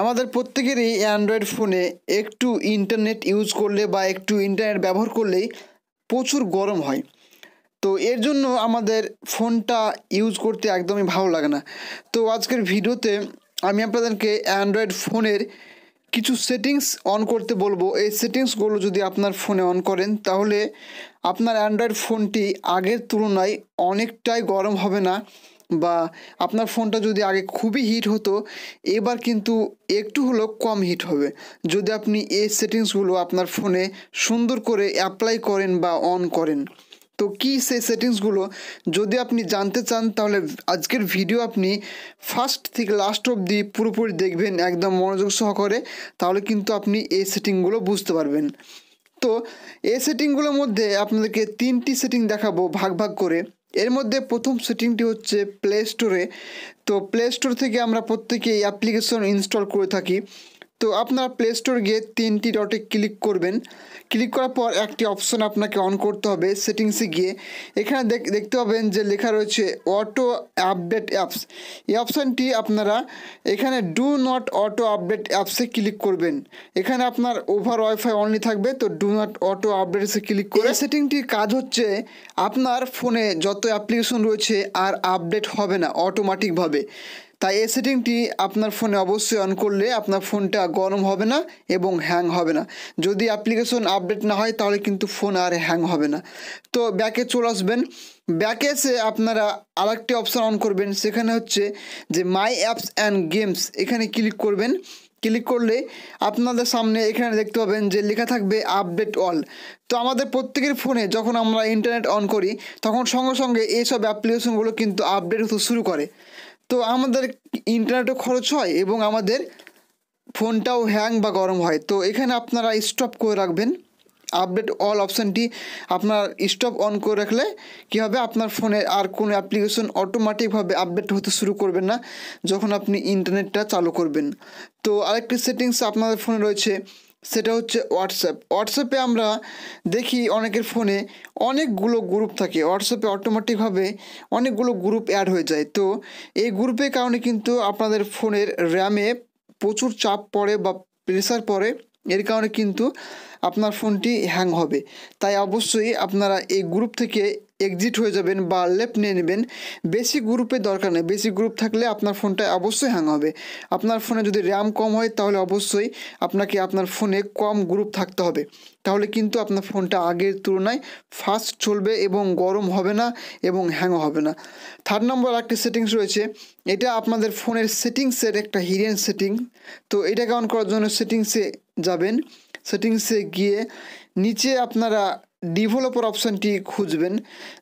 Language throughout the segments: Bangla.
আমাদের প্রত্যেকেরই অ্যান্ড্রয়েড ফোনে একটু ইন্টারনেট ইউজ করলে বা একটু ইন্টারনেট ব্যবহার করলেই প্রচুর গরম হয় তো এর জন্য আমাদের ফোনটা ইউজ করতে একদমই ভালো লাগে না তো আজকের ভিডিওতে আমি আপনাদেরকে অ্যান্ড্রয়েড ফোনের কিছু সেটিংস অন করতে বলবো এই সেটিংসগুলো যদি আপনার ফোনে অন করেন তাহলে আপনার অ্যান্ড্রয়েড ফোনটি আগের তুলনায় অনেকটাই গরম হবে না বা আপনার ফোনটা যদি আগে খুবই হিট হতো এবার কিন্তু একটু হলেও কম হিট হবে যদি আপনি এই সেটিংসগুলো আপনার ফোনে সুন্দর করে অ্যাপ্লাই করেন বা অন করেন তো কি সেই সেটিংসগুলো যদি আপনি জানতে চান তাহলে আজকের ভিডিও আপনি ফার্স্ট থেকে লাস্ট অবধি পুরোপুরি দেখবেন একদম মনোযোগ সহকারে তাহলে কিন্তু আপনি এই সেটিংগুলো বুঝতে পারবেন তো এই সেটিংগুলোর মধ্যে আপনাদেরকে তিনটি সেটিং দেখাবো ভাগ ভাগ করে এর মধ্যে প্রথম সেটিংটি হচ্ছে প্লে স্টোরে তো প্লে স্টোর থেকে আমরা প্রত্যেকে এই অ্যাপ্লিকেশন ইনস্টল করে থাকি তো আপনার প্লে স্টোর গিয়ে তিনটি ডটে ক্লিক করবেন ক্লিক করার পর একটি অপশন আপনাকে অন করতে হবে সেটিংসে গিয়ে এখানে দেখতে পাবেন যে লেখা রয়েছে অটো আপডেট অ্যাপস এই অপশানটি আপনারা এখানে ডু নট অটো আপডেট অ্যাপসে ক্লিক করবেন এখানে আপনার ওভার ওয়াইফাই অনলি থাকবে তো ডু নট অটো আপডেটসে ক্লিক করে সেটিংটির কাজ হচ্ছে আপনার ফোনে যত অ্যাপ্লিকেশন রয়েছে আর আপডেট হবে না অটোমেটিকভাবে তাই এই সেটিংটি আপনার ফোনে অবশ্যই অন করলে আপনার ফোনটা গরম হবে না এবং হ্যাং হবে না যদি অ্যাপ্লিকেশন আপডেট না হয় তাহলে কিন্তু ফোন আর হ্যাং হবে না তো ব্যাকে চলে আসবেন ব্যাকে এসে আপনারা আরেকটি অপশান অন করবেন সেখানে হচ্ছে যে মাই অ্যাপস অ্যান্ড গেমস এখানে ক্লিক করবেন ক্লিক করলে আপনাদের সামনে এখানে দেখতে পাবেন যে লেখা থাকবে আপডেট অল তো আমাদের প্রত্যেকের ফোনে যখন আমরা ইন্টারনেট অন করি তখন সঙ্গে সঙ্গে এইসব অ্যাপ্লিকেশনগুলো কিন্তু আপডেট হতে শুরু করে তো আমাদের ইন্টারনেটও খরচ হয় এবং আমাদের ফোনটাও হ্যাং বা গরম হয় তো এখানে আপনারা স্টপ করে রাখবেন আপডেট অল অপশানটি আপনার স্টপ অন করে রাখলে কী হবে আপনার ফোনে আর কোনো অ্যাপ্লিকেশন অটোমেটিকভাবে আপডেট হতে শুরু করবেন না যখন আপনি ইন্টারনেটটা চালু করবেন তো আরেকটি সেটিংস আপনাদের ফোনে রয়েছে সেটা হচ্ছে হোয়াটসঅ্যাপ হোয়াটসঅ্যাপে আমরা দেখি অনেকের ফোনে অনেকগুলো গ্রুপ থাকে হোয়াটসঅ্যাপে অটোমেটিকভাবে অনেকগুলো গ্রুপ অ্যাড হয়ে যায় তো এই গ্রুপের কারণে কিন্তু আপনাদের ফোনের র্যামে প্রচুর চাপ পড়ে বা প্রেশার পড়ে এর কারণে কিন্তু আপনার ফোনটি হ্যাং হবে তাই অবশ্যই আপনারা এই গ্রুপ থেকে এক্সিট হয়ে যাবেন বা লেফট নিয়ে নেবেন বেশি গ্রুপের দরকার নেই বেশি গ্রুপ থাকলে আপনার ফোনটা অবশ্যই হ্যাং হবে আপনার ফোনে যদি র্যাম কম হয় তাহলে অবশ্যই আপনাকে আপনার ফোনে কম গ্রুপ থাকতে হবে তাহলে কিন্তু আপনার ফোনটা আগের তুলনায় ফাস্ট চলবে এবং গরম হবে না এবং হ্যাংও হবে না থার্ড নম্বর একটি সেটিংস রয়েছে এটা আপনাদের ফোনের সেটিংসের একটা হিডেন সেটিং তো এটা অন করার জন্য সেটিংসে যাবেন সেটিংসে গিয়ে নিচে আপনারা ডিভেলপার অপশানটি খুঁজবেন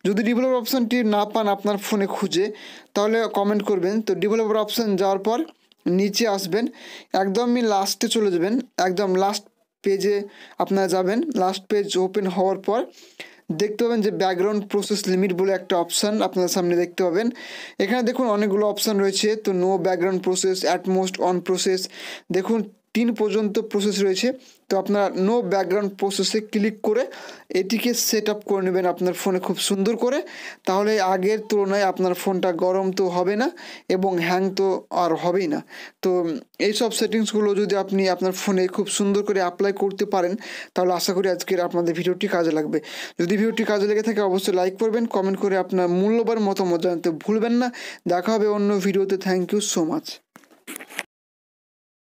যদি ডিভেলপার অপশানটি না পান আপনার ফোনে খুঁজে তাহলে কমেন্ট করবেন তো ডিভেলপার অপশান যাওয়ার পর নিচে আসবেন একদমই লাস্টে চলে যাবেন একদম লাস্ট পেজে আপনারা যাবেন লাস্ট পেজ ওপেন হওয়ার পর দেখতে পাবেন যে ব্যাকগ্রাউন্ড প্রসেস লিমিট বলে একটা অপশান আপনার সামনে দেখতে পাবেন এখানে দেখুন অনেকগুলো অপশান রয়েছে তো no background process at most one process দেখুন তিন পর্যন্ত প্রসেস রয়েছে তো আপনারা নো ব্যাকগ্রাউন্ড প্রসেসে ক্লিক করে এটিকে সেট আপ করে নেবেন আপনার ফোনে খুব সুন্দর করে তাহলে আগের তুলনায় আপনার ফোনটা গরম তো হবে না এবং হ্যাং তো আর হবেই না তো এইসব সেটিংসগুলো যদি আপনি আপনার ফোনে খুব সুন্দর করে অ্যাপ্লাই করতে পারেন তাহলে আশা করি আজকের আপনাদের ভিডিওটি কাজে লাগবে যদি ভিডিওটি কাজে লেগে থাকে অবশ্যই লাইক করবেন কমেন্ট করে আপনার মূল্যবান মতামত জানতে ভুলবেন না দেখা হবে অন্য ভিডিওতে থ্যাংক ইউ সো মাচ